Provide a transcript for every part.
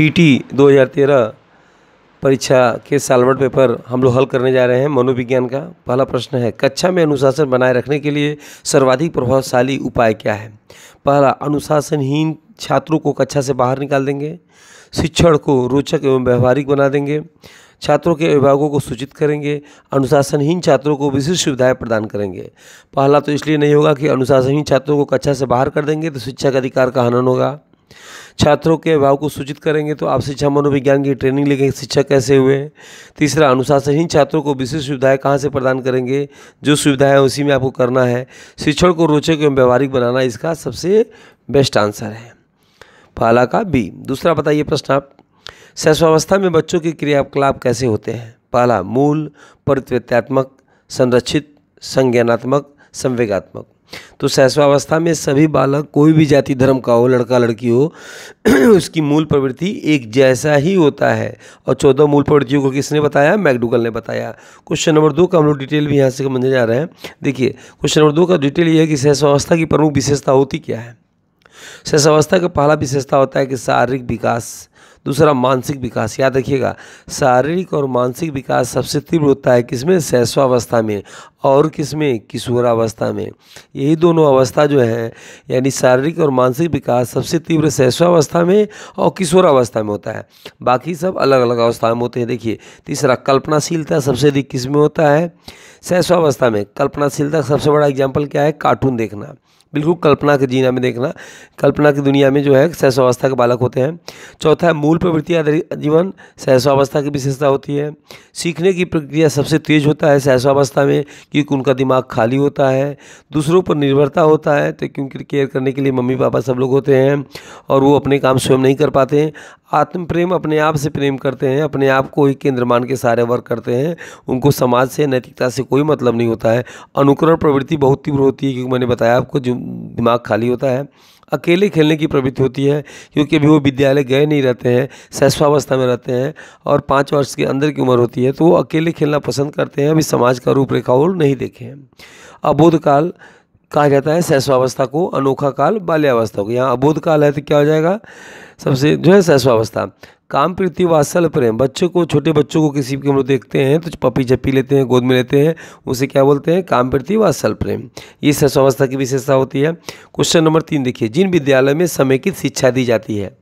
TT 2013 परीक्षा के सालवर्ड paper हम लोग हल करने जा रहे हैं मनोविज्ञान का पहला प्रश्न है कक्षा में अनुशासन बनाए रखने के लिए सर्वाधिक प्रभावशाली उपाय क्या है पहला अनुशासनहीन छात्रों को कक्षा से बाहर निकाल देंगे शिक्षण को रोचक एवं व्यवहारिक बना देंगे छात्रों के अभिभावकों को सूचित करेंगे अनुशासनहीन छात्रों को विशिष्ट सुविधाएं प्रदान करेंगे पहला तो इसलिए नहीं होगा कि अनुशासनहीन छात्रों को कक्षा से बाहर कर देंगे तो शिक्षा का अधिकार का हनन होगा छात्रों के अभाव को सूचित करेंगे तो आप शिक्षा मनोविज्ञान की ट्रेनिंग लेंगे शिक्षक कैसे हुए तीसरा अनुशासनहीन छात्रों को विशेष सुविधाएं कहाँ से प्रदान करेंगे जो सुविधाएं उसी में आपको करना है शिक्षण को रोचक एवं व्यवहारिक बनाना इसका सबसे बेस्ट आंसर है पहला का बी दूसरा बताइए प्रश्न आप शैशवावस्था में बच्चों के क्रियाकलाप कैसे होते हैं पहला मूल परित्वेत्यात्मक संरक्षित संज्ञानात्मक संवेगात्मक तो शैशवावस्था में सभी बालक कोई भी जाति धर्म का हो लड़का लड़की हो उसकी मूल प्रवृत्ति एक जैसा ही होता है और चौदह मूल प्रवृत्तियों को किसने बताया मैकडूगल ने बताया क्वेश्चन नंबर दो का हम लोग डिटेल भी यहाँ से समझने जा रहे हैं देखिए क्वेश्चन नंबर दो का डिटेल यह है कि शैशवावस्था की प्रमुख विशेषता होती क्या है शैशवावस्था का पहला विशेषता होता है कि शारीरिक विकास दूसरा मानसिक विकास याद रखिएगा शारीरिक और मानसिक विकास सबसे तीव्र होता है किसमें शैशवावस्था में और किसमें किशोरावस्था में यही दोनों अवस्था जो है यानी शारीरिक और मानसिक विकास सबसे तीव्र शैशवावस्था में और किशोरावस्था में होता है बाकी सब अलग अलग अवस्था में होते हैं देखिए तीसरा कल्पनाशीलता सबसे अधिक किस में होता है शैशवावस्था में कल्पनाशीलता सबसे बड़ा एग्जाम्पल क्या है कार्टून देखना बिल्कुल कल्पना के जीना में देखना कल्पना की दुनिया में जो है सहस्वावस्था के बालक होते हैं चौथा है मूल प्रवृत्ति आधारित जीवन सहस्वावस्था की विशेषता होती है सीखने की प्रक्रिया सबसे तेज होता है सहस्वावस्था में क्योंकि उनका दिमाग खाली होता है दूसरों पर निर्भरता होता है तो क्योंकि केयर करने के लिए मम्मी पापा सब लोग होते हैं और वो अपने काम स्वयं नहीं कर पाते आत्म प्रेम अपने आप से प्रेम करते हैं अपने आप को ही केंद्र मान के सारे वर्क करते हैं उनको समाज से नैतिकता से कोई मतलब नहीं होता है अनुकरण प्रवृत्ति बहुत तीव्र होती है क्योंकि मैंने बताया आपको जो दिमाग खाली होता है अकेले खेलने की प्रवृत्ति होती है क्योंकि अभी वो विद्यालय गए नहीं रहते हैं शैशवावस्था में रहते हैं और पाँच वर्ष के अंदर की उम्र होती है तो वो अकेले खेलना पसंद करते हैं अभी समाज का रूपरेखा और नहीं देखे हैं अबोधकाल कहा जाता है शैशवावस्था को अनोखा काल बाल्यावस्था को यहाँ अबोध काल है तो क्या हो जाएगा सबसे जो है शैशवावस्था काम प्रति वात्सल प्रेम बच्चों को छोटे बच्चों को किसी भी हम लोग देखते हैं तो पपी झप्पी लेते हैं गोद में लेते हैं उसे क्या बोलते हैं काम प्रति वात्सल प्रेम ये शैशवावस्था की विशेषता होती है क्वेश्चन नंबर तीन देखिए जिन विद्यालय में समेकित शिक्षा दी जाती है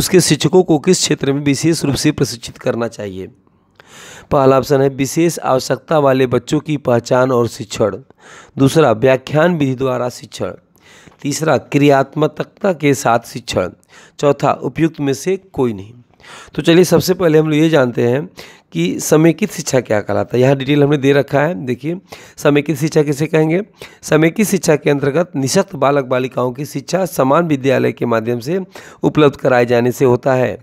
उसके शिक्षकों को किस क्षेत्र में विशेष रूप से प्रशिक्षित करना चाहिए पहला ऑप्शन है विशेष आवश्यकता वाले बच्चों की पहचान और शिक्षण दूसरा व्याख्यान विधि द्वारा शिक्षण तीसरा क्रियात्मकता के साथ शिक्षण चौथा उपयुक्त में से कोई नहीं तो चलिए सबसे पहले हम लोग ये जानते हैं कि समेकित शिक्षा क्या कहलाता है यहाँ डिटेल हमने दे रखा है देखिए समेकित शिक्षा किसे कहेंगे समेकित शिक्षा के अंतर्गत निशक्त बालक बालिकाओं की शिक्षा समान विद्यालय के माध्यम से उपलब्ध कराए जाने से होता है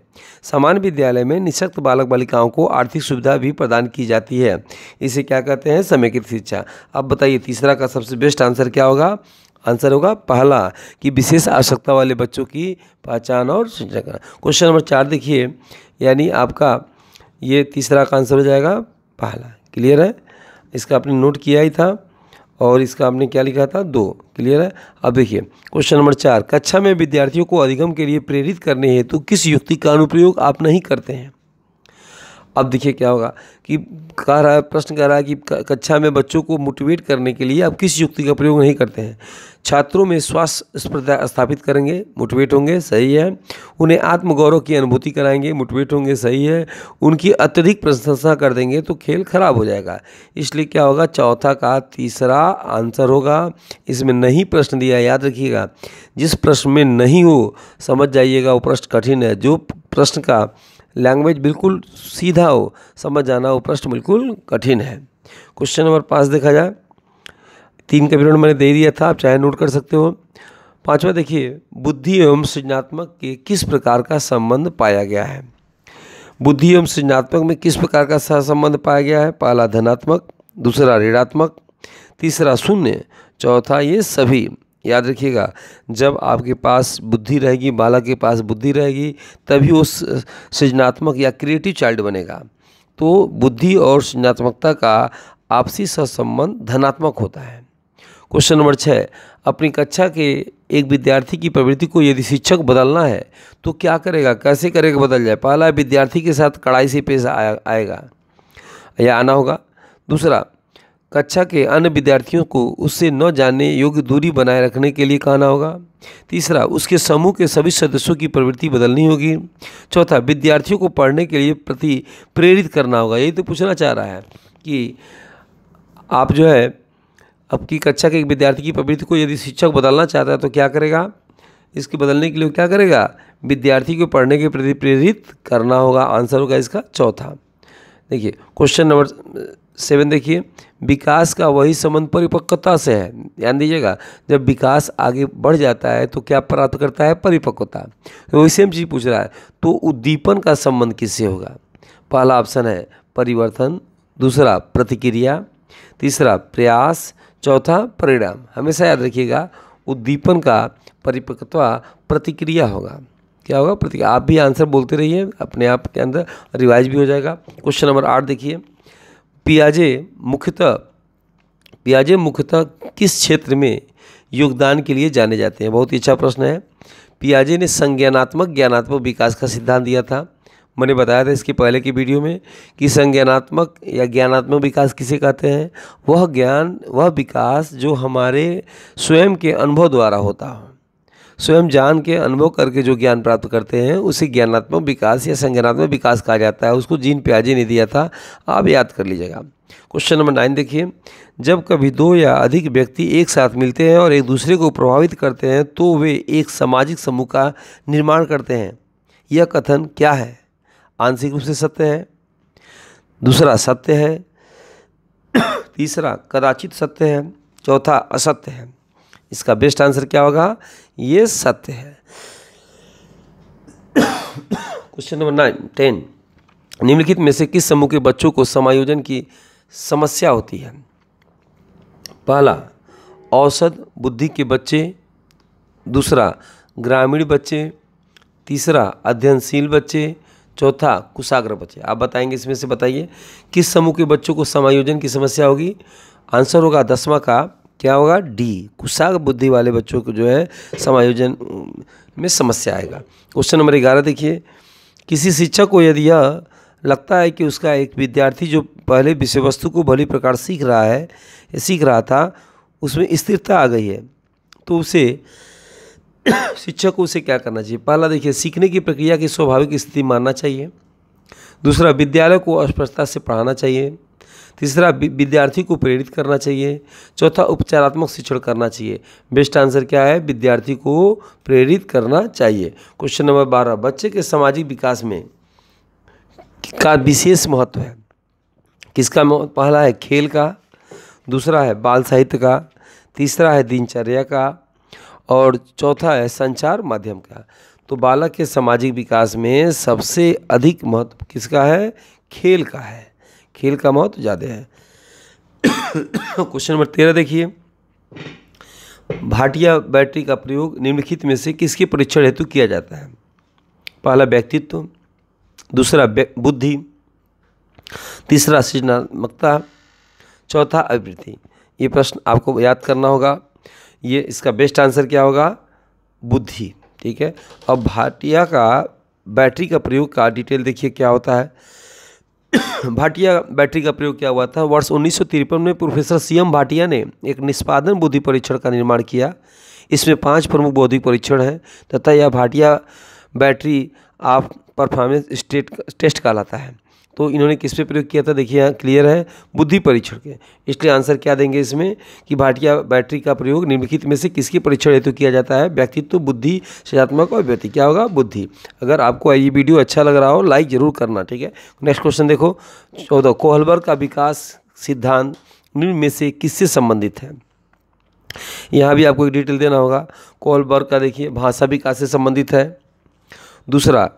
समान विद्यालय में निशक्त बालक बालिकाओं को आर्थिक सुविधा भी प्रदान की जाती है इसे क्या कहते हैं समेकित शिक्षा अब बताइए तीसरा का सबसे बेस्ट आंसर क्या होगा आंसर होगा पहला कि विशेष आवश्यकता वाले बच्चों की पहचान और क्वेश्चन नंबर चार देखिए यानी आपका ये तीसरा का आंसर हो जाएगा पहला क्लियर है इसका आपने नोट किया ही था और इसका आपने क्या लिखा था दो क्लियर है अब देखिए क्वेश्चन नंबर चार कक्षा में विद्यार्थियों को अधिगम के लिए प्रेरित करने हेतु तो किस युक्ति का अनुप्रयोग आप नहीं करते हैं अब देखिए क्या होगा कि कह रहा है प्रश्न कह रहा है कि कक्षा में बच्चों को मोटिवेट करने के लिए आप किस युक्ति का प्रयोग नहीं करते हैं छात्रों में स्वास्थ्य स्पर्धा स्थापित करेंगे मोटिवेट होंगे सही है उन्हें आत्मगौरव की अनुभूति कराएंगे मोटिवेट होंगे सही है उनकी अत्यधिक प्रशंसा कर देंगे तो खेल खराब हो जाएगा इसलिए क्या होगा चौथा का तीसरा आंसर होगा इसमें नहीं प्रश्न दिया याद रखिएगा जिस प्रश्न में नहीं हो समझ जाइएगा वो प्रश्न कठिन है जो प्रश्न का लैंग्वेज बिल्कुल सीधा हो समझ जाना हो प्रश्न बिल्कुल कठिन है क्वेश्चन नंबर पाँच देखा जाए तीन का विवरण मैंने दे दिया था आप चाहे नोट कर सकते हो पांचवा देखिए बुद्धि एवं सृजनात्मक के किस प्रकार का संबंध पाया गया है बुद्धि एवं सृजनात्मक में किस प्रकार का सहसंबंध पाया गया है पहला धनात्मक दूसरा ऋणात्मक तीसरा शून्य चौथा ये सभी याद रखिएगा जब आपके पास बुद्धि रहेगी बालक के पास बुद्धि रहेगी तभी वो सृजनात्मक या क्रिएटिव चाइल्ड बनेगा तो बुद्धि और सृजनात्मकता का आपसी सहसंबंध धनात्मक होता है क्वेश्चन नंबर छः अपनी कक्षा के एक विद्यार्थी की प्रवृत्ति को यदि शिक्षक बदलना है तो क्या करेगा कैसे करेगा बदल जाए पहला विद्यार्थी के साथ कड़ाई से पेश आएगा या आना होगा दूसरा कक्षा के अन्य विद्यार्थियों को उससे न जानने योग्य दूरी बनाए रखने के लिए कहना होगा तीसरा उसके समूह के सभी सदस्यों की प्रवृत्ति बदलनी होगी चौथा विद्यार्थियों को पढ़ने के लिए प्रति प्रेरित करना होगा यही तो पूछना चाह रहा है कि आप जो है आपकी कक्षा के एक विद्यार्थी की प्रवृत्ति को यदि शिक्षक बदलना चाहता है तो क्या करेगा इसके बदलने के लिए क्या करेगा विद्यार्थी को पढ़ने के प्रति प्रेरित करना होगा आंसर होगा इसका चौथा देखिए क्वेश्चन नंबर सेवन देखिए विकास का वही संबंध परिपक्वता से है ध्यान दीजिएगा जब विकास आगे बढ़ जाता है तो क्या प्राप्त करता है परिपक्वता तो वही सेम चीज़ पूछ रहा है तो उद्दीपन का संबंध किससे होगा पहला ऑप्शन है परिवर्तन दूसरा प्रतिक्रिया तीसरा प्रयास चौथा परिणाम हमेशा याद रखिएगा उद्दीपन का परिपक्वता प्रतिक्रिया होगा क्या होगा प्रतिक्रिया आप भी आंसर बोलते रहिए अपने आप के अंदर रिवाइज भी हो जाएगा क्वेश्चन नंबर आठ देखिए पियाजे मुख्यतः पियाजे मुख्यतः किस क्षेत्र में योगदान के लिए जाने जाते हैं बहुत ही अच्छा प्रश्न है पियाजे ने संज्ञानात्मक ज्ञानात्मक विकास का सिद्धांत दिया था मैंने बताया था इसके पहले की वीडियो में कि संज्ञानात्मक या ज्ञानात्मक विकास किसे कहते हैं वह ज्ञान वह विकास जो हमारे स्वयं के अनुभव द्वारा होता है स्वयं जान के अनुभव करके जो ज्ञान प्राप्त करते हैं उसे ज्ञानात्मक विकास या संज्ञानात्मक विकास कहा जाता है उसको जीन प्याजी ने दिया था आप याद कर लीजिएगा क्वेश्चन नंबर नाइन देखिए जब कभी दो या अधिक व्यक्ति एक साथ मिलते हैं और एक दूसरे को प्रभावित करते हैं तो वे एक सामाजिक समूह का निर्माण करते हैं यह कथन क्या है आंशिक रूप से सत्य है दूसरा सत्य है तीसरा कदाचित सत्य है चौथा असत्य है इसका बेस्ट आंसर क्या होगा ये सत्य है क्वेश्चन नंबर नाइन टेन निम्नलिखित में से किस समूह के बच्चों को समायोजन की समस्या होती है पहला औसत बुद्धि के बच्चे दूसरा ग्रामीण बच्चे तीसरा अध्ययनशील बच्चे चौथा कुशाग्र बच्चे आप बताएंगे इसमें से बताइए किस समूह के बच्चों को समायोजन की समस्या होगी आंसर होगा दसवां का क्या होगा डी कुशाग बुद्धि वाले बच्चों को जो है समायोजन में समस्या आएगा क्वेश्चन नंबर ग्यारह देखिए किसी शिक्षक को यदि यह लगता है कि उसका एक विद्यार्थी जो पहले विषय वस्तु को भली प्रकार सीख रहा है सीख रहा था उसमें स्थिरता आ गई है तो उसे शिक्षक को उसे क्या करना चाहिए पहला देखिए सीखने की प्रक्रिया की स्वाभाविक स्थिति मानना चाहिए दूसरा विद्यालय को स्पष्टता से पढ़ाना चाहिए तीसरा विद्यार्थी को प्रेरित करना चाहिए चौथा उपचारात्मक शिक्षण करना चाहिए बेस्ट आंसर क्या है विद्यार्थी को प्रेरित करना चाहिए क्वेश्चन नंबर बारह बच्चे के सामाजिक विकास में का विशेष महत्व है किसका पहला है खेल का दूसरा है बाल साहित्य का तीसरा है दिनचर्या का और चौथा है संचार माध्यम का तो बालक के सामाजिक विकास में सबसे अधिक महत्व किसका है खेल का है खेल का महत्व ज़्यादा है क्वेश्चन नंबर तेरह देखिए भाटिया बैटरी का प्रयोग निम्नलिखित में से किसके परीक्षण हेतु किया जाता है पहला व्यक्तित्व दूसरा बुद्धि तीसरा सृजनात्मकता चौथा अभिवृत्ति ये प्रश्न आपको याद करना होगा ये इसका बेस्ट आंसर क्या होगा बुद्धि ठीक है अब भाटिया का बैटरी का प्रयोग का डिटेल देखिए क्या होता है भाटिया बैटरी का प्रयोग किया हुआ था वर्ष उन्नीस में प्रोफेसर सी एम भाटिया ने एक निष्पादन बुद्धि परीक्षण का निर्माण किया इसमें पांच प्रमुख बौद्धिक परीक्षण हैं तथा यह Bhatia battery of performance state test कहलाता है तो इन्होंने किस पे प्रयोग किया था देखिए यहाँ क्लियर है बुद्धि परीक्षण के इसलिए आंसर क्या देंगे इसमें कि भाटिया बैटरी का प्रयोग निम्नलिखित में से किसके परीक्षण हेतु किया जाता है व्यक्तित्व बुद्धि सजात्मक और व्यक्ति क्या होगा बुद्धि अगर आपको ये वीडियो अच्छा लग रहा हो लाइक ज़रूर करना ठीक है नेक्स्ट क्वेश्चन देखो चौदह कोहलबर का विकास सिद्धांत निम्न में से किससे संबंधित है यहाँ भी आपको एक डिटेल देना होगा कोहलबर्ग का देखिए भाषा विकास से संबंधित है दूसरा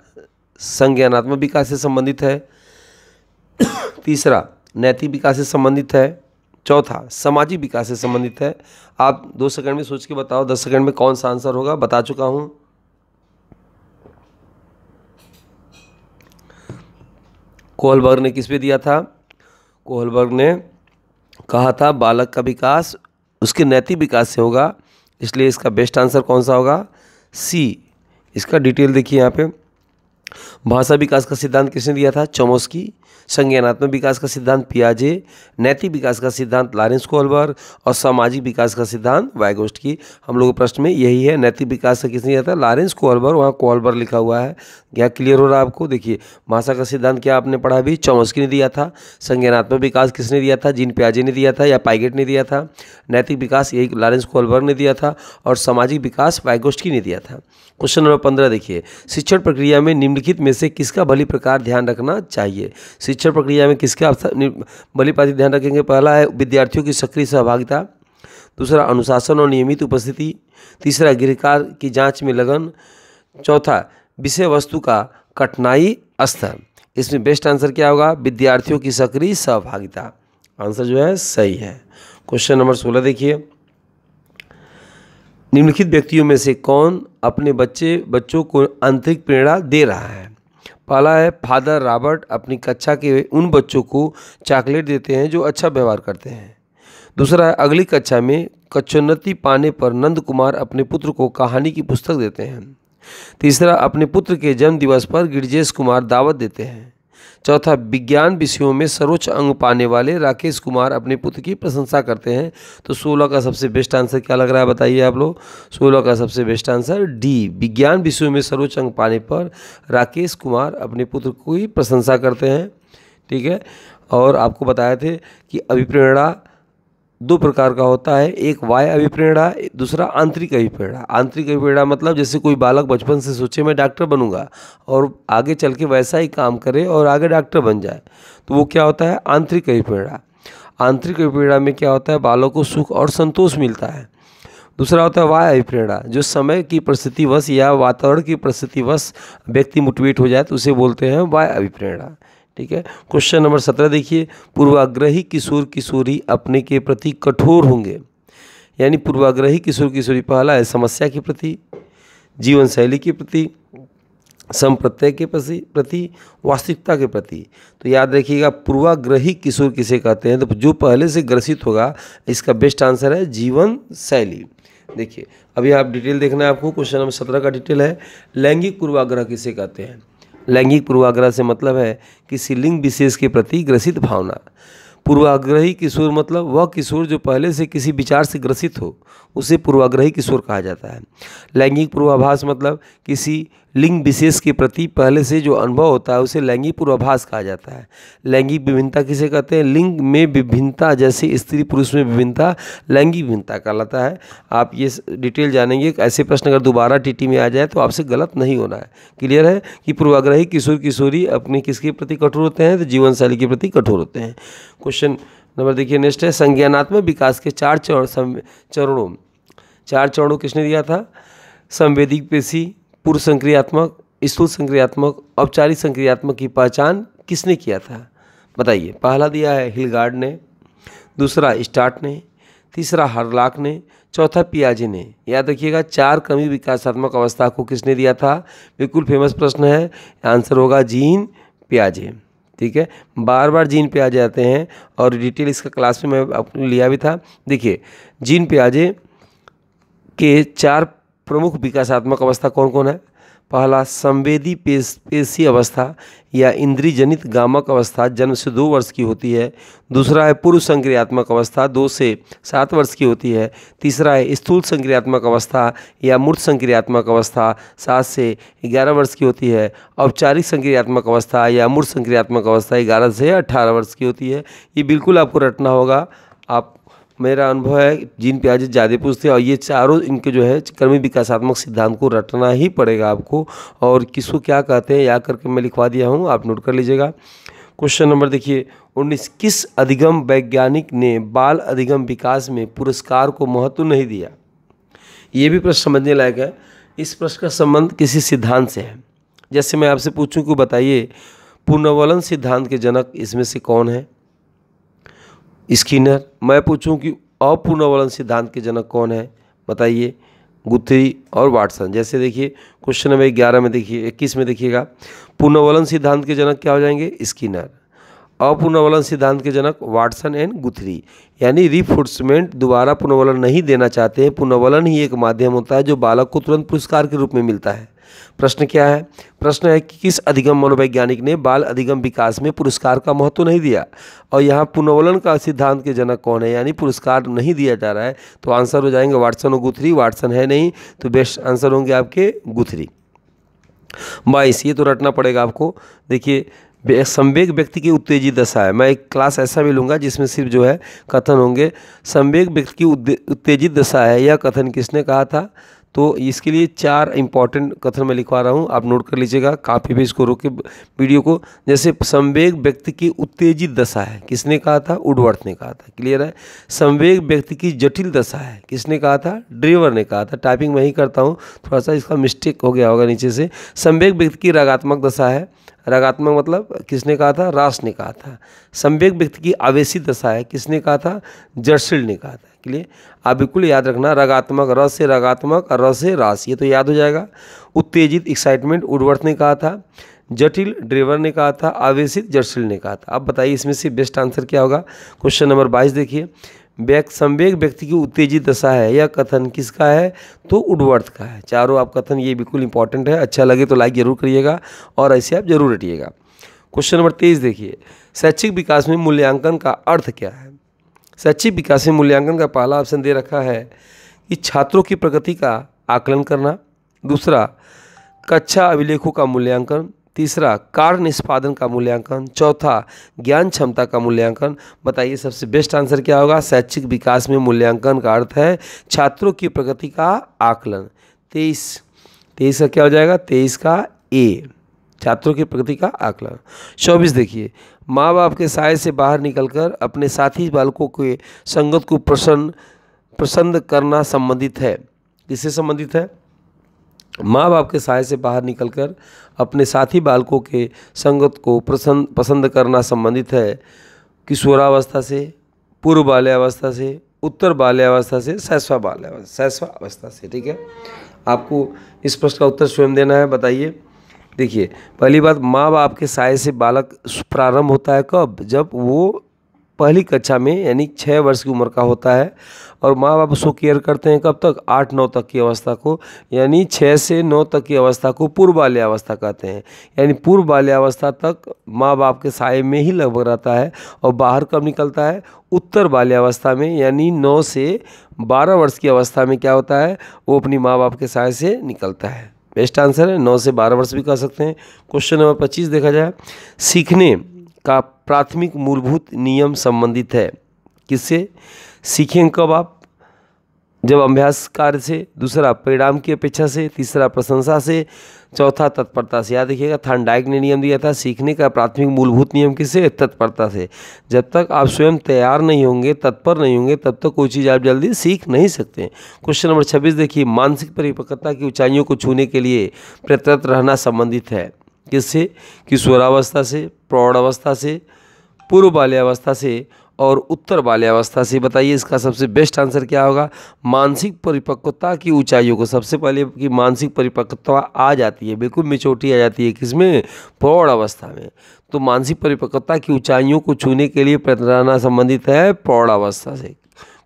संज्ञानात्मक विकास से संबंधित है तीसरा नैतिक विकास से संबंधित है चौथा सामाजिक विकास से संबंधित है आप दो सेकंड में सोच के बताओ दस सेकंड में कौन सा आंसर होगा बता चुका हूँ कोहलबर्ग ने किस पे दिया था कोहलबर्ग ने कहा था बालक का विकास उसके नैतिक विकास से होगा इसलिए इसका बेस्ट आंसर कौन सा होगा सी इसका डिटेल देखिए यहाँ पे भाषा विकास का सिद्धांत किसने दिया था चमोस्की संज्ञानात्मक विकास का सिद्धांत पियाजे नैतिक विकास का सिद्धांत लारेंस कोलबर और सामाजिक विकास का सिद्धांत वायगोस्ट की हम लोग प्रश्न में यही है नैतिक विकास का किसने जाता है लारेंस कोलबर वहाँ कोलबर लिखा हुआ है क्या क्लियर हो रहा है आपको देखिए भाषा का सिद्धांत क्या आपने पढ़ा भी चौमस्की ने दिया था संज्ञानात्मक विकास किसने दिया था जीन प्याजे ने दिया था या पाइगेट ने दिया था नैतिक विकास यही लारेंस कोलबर ने दिया था और सामाजिक विकास वायगोस्टी ने दिया था क्वेश्चन नंबर पंद्रह देखिए शिक्षण प्रक्रिया में निम्नलिखित में से किसका भली प्रकार ध्यान रखना चाहिए शिक्षण प्रक्रिया में किसके बलि पाति ध्यान रखेंगे पहला है विद्यार्थियों की सक्रिय सहभागिता दूसरा अनुशासन और नियमित उपस्थिति तीसरा गृहकार की जांच में लगन चौथा विषय वस्तु का कठिनाई स्तर इसमें बेस्ट आंसर क्या होगा विद्यार्थियों की सक्रिय सहभागिता आंसर जो है सही है क्वेश्चन नंबर सोलह देखिए निम्नलिखित व्यक्तियों में से कौन अपने बच्चे बच्चों को आंतरिक प्रेरणा दे रहा है पहला है फादर रॉबर्ट अपनी कक्षा के उन बच्चों को चॉकलेट देते हैं जो अच्छा व्यवहार करते हैं दूसरा है अगली कक्षा में कक्षोन्नति पाने पर नंद कुमार अपने पुत्र को कहानी की पुस्तक देते हैं तीसरा अपने पुत्र के जन्म दिवस पर गिरजेश कुमार दावत देते हैं चौथा विज्ञान विषयों में सर्वोच्च अंग पाने वाले राकेश कुमार अपने पुत्र की प्रशंसा करते हैं तो सोलह का सबसे बेस्ट आंसर क्या लग रहा है बताइए आप लोग सोलह का सबसे बेस्ट आंसर डी विज्ञान विषयों में सर्वोच्च अंग पाने पर राकेश कुमार अपने पुत्र की प्रशंसा करते हैं ठीक है और आपको बताए थे कि अभिप्रेरणा दो प्रकार का होता है एक वाय अभिप्रेरणा दूसरा आंतरिक अभिप्रेरणा आंतरिक अभिप्रेरणा मतलब जैसे कोई बालक बचपन से सोचे मैं डॉक्टर बनूंगा और आगे चल के वैसा ही काम करे और आगे डॉक्टर बन जाए तो वो क्या होता है आंतरिक अभिप्रेरणा आंतरिक अभिप्रेरणा में क्या होता है बालक को सुख और संतोष मिलता है दूसरा होता है वाय अभिप्रेरणा जो समय की परिस्थितिवश या वातावरण की परिस्थितिवश व्यक्ति मोटिवेट हो जाए तो उसे बोलते हैं वाय अभिप्रेरणा ठीक है क्वेश्चन नंबर सत्रह देखिए पूर्वाग्रही किशोर किशोरी अपने के प्रति कठोर होंगे यानी पूर्वाग्रही किशोर किशोरी पहला है समस्या के प्रति जीवन शैली के प्रति संप्रत्यय के प्रति प्रति वास्तविकता के प्रति तो याद रखिएगा पूर्वाग्रही किशोर किसे कहते हैं तो जो पहले से ग्रसित होगा इसका बेस्ट आंसर है जीवन शैली देखिए अभी आप डिटेल देखना है आपको क्वेश्चन नंबर सत्रह का डिटेल है लैंगिक पूर्वाग्रह किसे कहते हैं लैंगिक पूर्वाग्रह से मतलब है किसी लिंग विशेष के प्रति ग्रसित भावना पूर्वाग्रही किशोर मतलब वह किशोर जो पहले से किसी विचार से ग्रसित हो उसे पूर्वाग्रही किशोर कहा जाता है लैंगिक पूर्वाभास मतलब किसी लिंग विशेष के प्रति पहले से जो अनुभव होता है उसे लैंगिक पूर्वाभास कहा जाता है लैंगिक विभिन्नता किसे कहते हैं लिंग में विभिन्नता जैसे स्त्री पुरुष में विभिन्नता लैंगिक विभिन्नता कहलाता है आप ये डिटेल जानेंगे ऐसे प्रश्न अगर दोबारा टीटी में आ जाए तो आपसे गलत नहीं होना है क्लियर है कि पूर्वाग्रही किशोर किशोरी अपने किसके प्रति कठोर होते हैं तो जीवन शैली के प्रति कठोर होते हैं क्वेश्चन नंबर देखिए नेक्स्ट है संज्ञानात्मक विकास के चार चरण चरणों चार चरणों किसने दिया था संवेदिक पेशी पूर्व संक्रियात्मक स्थूल संक्रियात्मक औपचारिक संक्रियात्मक की पहचान किसने किया था बताइए पहला दिया है हिलगार्ड ने दूसरा स्टार्ट ने तीसरा हरलाक ने चौथा पियाजी ने याद रखिएगा चार कमी विकासात्मक अवस्था को किसने दिया था बिल्कुल फेमस प्रश्न है आंसर होगा जीन पियाजे ठीक है बार बार जीन आ आते हैं और डिटेल इसका क्लास में मैं आपने लिया भी था देखिए जीन आजे के चार प्रमुख विकासात्मक अवस्था कौन कौन है पहला संवेदी पेश पेशी अवस्था या इंद्रीजनित गामक अवस्था जन्म से दो वर्ष की होती है दूसरा है पूर्व संक्रियात्मक अवस्था दो से सात वर्ष की होती है तीसरा है स्थूल संक्रियात्मक अवस्था या मूर्त संक्रियात्मक अवस्था सात से ग्यारह वर्ष की होती है औपचारिक संक्रियात्मक अवस्था या मूर्त संक्रियात्मक अवस्था ग्यारह से अट्ठारह वर्ष की होती है ये बिल्कुल आपको रटना होगा आप मेरा अनुभव है जीन प्याजे ज़्यादा पूछते हैं और ये चारों इनके जो है कर्मी विकासात्मक सिद्धांत को रटना ही पड़ेगा आपको और किसको क्या कहते हैं या करके मैं लिखवा दिया हूँ आप नोट कर लीजिएगा क्वेश्चन नंबर देखिए उन्नीस किस अधिगम वैज्ञानिक ने बाल अधिगम विकास में पुरस्कार को महत्व नहीं दिया ये भी प्रश्न समझने लायक है इस प्रश्न का संबंध किसी सिद्धांत से है जैसे मैं आपसे पूछूं कि बताइए पुनर्वलन सिद्धांत के जनक इसमें से कौन है स्किनर मैं पूछूं कि अपूर्णवलन सिद्धांत के जनक कौन है बताइए गुथरी और वाटसन जैसे देखिए क्वेश्चन नंबर ग्यारह में देखिए इक्कीस में देखिएगा पुनर्वलन सिद्धांत के जनक क्या हो जाएंगे स्किनर अपूर्णवलन सिद्धांत के जनक वाटसन एंड गुथरी यानी रिफोर्समेंट दोबारा पुनर्वलन नहीं देना चाहते हैं पुनर्वलन ही एक माध्यम होता है जो बालक को तुरंत पुरस्कार के रूप में मिलता है प्रश्न क्या है प्रश्न है कि किस अधिगम मनोवैज्ञानिक ने बाल अधिगम विकास में पुरस्कार का महत्व नहीं दिया और यहाँ पुनर्वलन का सिद्धांत के जनक कौन है यानी पुरस्कार नहीं दिया जा रहा है तो आंसर हो जाएंगे वाटसन और गुथरी वाटसन है नहीं तो बेस्ट आंसर होंगे आपके गुथरी बाईस ये तो रटना पड़ेगा आपको देखिए संवेग व्यक्ति की उत्तेजित दशा है मैं एक क्लास ऐसा भी लूँगा जिसमें सिर्फ जो है कथन होंगे संवेग व्यक्ति की उत्तेजित दशा है यह कथन किसने कहा था तो इसके लिए चार इंपॉर्टेंट कथन मैं लिखवा रहा हूँ आप नोट कर लीजिएगा काफ़ी भी इसको रोके वीडियो को जैसे संवेग व्यक्ति की उत्तेजित दशा है किसने कहा था उडवर्थ ने कहा था क्लियर है संवेग व्यक्ति की जटिल दशा है किसने कहा था ड्रीवर ने कहा था टाइपिंग मैं ही करता हूँ थोड़ा सा इसका मिस्टेक हो गया होगा नीचे से संवेग व्यक्ति की रागात्मक दशा है रागात्मक मतलब किसने कहा था रास ने कहा था संवेग व्यक्ति की आवेशी दशा है किसने कहा था जर्सिल ने कहा था के लिए आप बिल्कुल याद रखना रगात्मक रस से रगात्मक और रस से रास ये तो याद हो जाएगा उत्तेजित एक्साइटमेंट उर्वर्थ ने कहा था जटिल ड्रेवर ने कहा था आवेशित जटिल ने कहा था अब बताइए इसमें से बेस्ट आंसर क्या होगा क्वेश्चन नंबर बाईस देखिए व्यक्त संवेग व्यक्ति की उत्तेजित दशा है यह कथन किसका है तो उडवर्थ का है चारों आप कथन ये बिल्कुल इंपॉर्टेंट है अच्छा लगे तो लाइक जरूर करिएगा और ऐसे आप जरूर रटिएगा क्वेश्चन नंबर तेईस देखिए शैक्षिक विकास में मूल्यांकन का अर्थ क्या है शैक्षिक विकास में मूल्यांकन का पहला ऑप्शन दे रखा है कि छात्रों की प्रगति का आकलन करना दूसरा कक्षा अभिलेखों का मूल्यांकन तीसरा कार्य निष्पादन का मूल्यांकन चौथा ज्ञान क्षमता का मूल्यांकन बताइए सबसे बेस्ट आंसर क्या होगा शैक्षिक विकास में मूल्यांकन का अर्थ है छात्रों की प्रगति का आकलन तेईस तेईस का क्या हो जाएगा तेईस का ए छात्रों की प्रगति का आकलन चौबीस देखिए माँ बाप के साय से बाहर निकलकर अपने साथी बालकों के संगत को प्रसन्न प्रसन्न करना संबंधित है किससे संबंधित है माँ बाप के साय से बाहर निकलकर अपने साथी बालकों के संगत को प्रसन्न पसंद करना संबंधित है किशोरावस्था से पूर्व बाल्यावस्था से उत्तर बाल्यावस्था से सैसवा बाल्यावस्था सैसवा अवस्था से ठीक है आपको इस प्रश्न का उत्तर स्वयं देना है बताइए देखिए पहली बात माँ बाप के साय से बालक प्रारंभ होता है कब जब वो पहली कक्षा में यानी छः वर्ष की उम्र का होता है और माँ बाप उसको केयर करते हैं कब तक आठ नौ तक की अवस्था को यानी छः से नौ तक की अवस्था को पूर्व बाल्यावस्था कहते हैं यानी पूर्व बाल्यावस्था तक माँ बाप के साय में ही लगभग रहता है और बाहर कब निकलता है उत्तर बाल्यावस्था में यानी नौ से बारह वर्ष की अवस्था में क्या होता है वो अपनी माँ बाप के साय से निकलता है बेस्ट आंसर है नौ से बारह वर्ष भी कह सकते हैं क्वेश्चन नंबर पच्चीस देखा जाए सीखने का प्राथमिक मूलभूत नियम संबंधित है किससे सीखें कब आप जब अभ्यास कार्य से दूसरा परिणाम की अपेक्षा से तीसरा प्रशंसा से चौथा तत्परता से याद रखिएगा थानडाइक ने नियम दिया था सीखने का प्राथमिक मूलभूत नियम किससे तत्परता से जब तक आप स्वयं तैयार नहीं होंगे तत्पर नहीं होंगे तब तक कोई चीज़ आप जल्दी सीख नहीं सकते क्वेश्चन नंबर छब्बीस देखिए मानसिक परिपक्वता की ऊंचाइयों को छूने के लिए प्रत्यत रहना संबंधित है किससे किशोरावस्था से प्रौढ़वस्था से पूर्व बाल्यावस्था से और उत्तर बाल्यावस्था से बताइए इसका सबसे बेस्ट आंसर क्या होगा मानसिक परिपक्वता की ऊंचाइयों को सबसे पहले कि मानसिक परिपक्वता आ जाती है बिल्कुल मिचोटी आ जाती है किसमें प्रौढ़ अवस्था में तो मानसिक परिपक्वता की ऊंचाइयों को छूने के लिए प्रतराना संबंधित है प्रौढ़ अवस्था से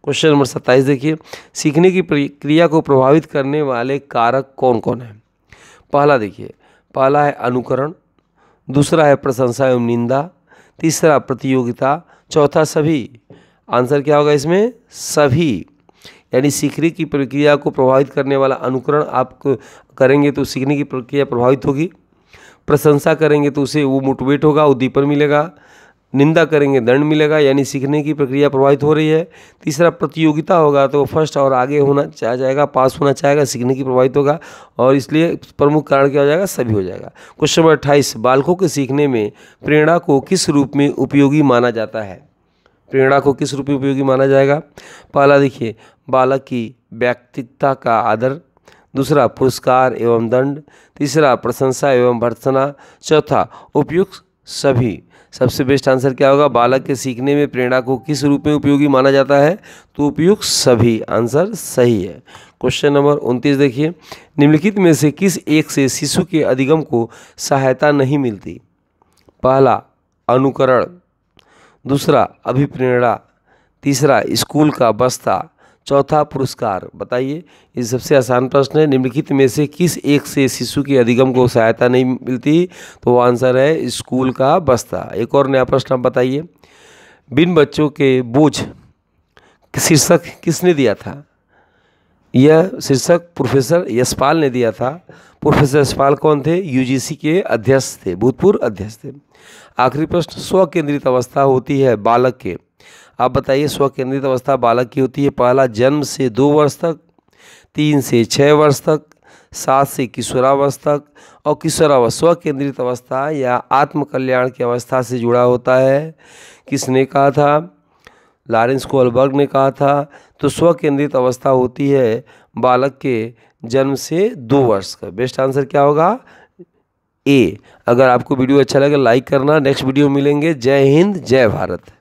क्वेश्चन नंबर सत्ताईस देखिए सीखने की प्रक्रिया को प्रभावित करने वाले कारक कौन कौन है पहला देखिए पहला है अनुकरण दूसरा है प्रशंसा एवं निंदा तीसरा प्रतियोगिता चौथा सभी आंसर क्या होगा इसमें सभी यानी सीखने की प्रक्रिया को प्रभावित करने वाला अनुकरण आप करेंगे तो सीखने की प्रक्रिया प्रभावित होगी प्रशंसा करेंगे तो उसे वो मोटिवेट होगा उद्दीपन मिलेगा निंदा करेंगे दंड मिलेगा यानी सीखने की प्रक्रिया प्रभावित हो रही है तीसरा प्रतियोगिता होगा तो फर्स्ट और आगे होना चाह जाएगा पास होना चाहेगा सीखने की प्रभावित होगा और इसलिए प्रमुख कारण क्या हो जाएगा सभी हो जाएगा क्वेश्चन नंबर अट्ठाईस बालकों के सीखने में प्रेरणा को किस रूप में उपयोगी माना जाता है प्रेरणा को किस रूप में उपयोगी माना जाएगा पहला देखिए बालक की व्यक्तित्व का आदर दूसरा पुरस्कार एवं दंड तीसरा प्रशंसा एवं भर्सना चौथा उपयुक्त सभी सबसे बेस्ट आंसर क्या होगा बालक के सीखने में प्रेरणा को किस रूप में उपयोगी माना जाता है तो उपयुक्त सभी आंसर सही है क्वेश्चन नंबर उनतीस देखिए निम्नलिखित में से किस एक से शिशु के अधिगम को सहायता नहीं मिलती पहला अनुकरण दूसरा अभिप्रेरणा तीसरा स्कूल का बस्ता चौथा पुरस्कार बताइए ये सबसे आसान प्रश्न है निम्नलिखित में से किस एक से शिशु की अधिगम को सहायता नहीं मिलती तो वो आंसर है स्कूल का बस्ता एक और नया प्रश्न आप बताइए बिन बच्चों के बोझ शीर्षक किसने दिया था यह शीर्षक प्रोफेसर यशपाल ने दिया था प्रोफेसर यशपाल कौन थे यूजीसी के अध्यक्ष थे भूतपूर्व अध्यक्ष थे आखिरी प्रश्न स्व केंद्रित अवस्था होती है बालक के आप बताइए स्व केंद्रित अवस्था बालक की होती है पहला जन्म से दो वर्ष तक तीन से छः वर्ष तक सात से किशोरावस्थ तक और किशोरावस्थ केंद्रित अवस्था या आत्मकल्याण की अवस्था से जुड़ा होता है किसने कहा था लॉरेंस कोलबर्ग ने कहा था तो स्व केंद्रित अवस्था होती है बालक के जन्म से दो वर्ष का बेस्ट आंसर क्या होगा ए अगर आपको वीडियो अच्छा लगे लाइक करना नेक्स्ट वीडियो मिलेंगे जय हिंद जय भारत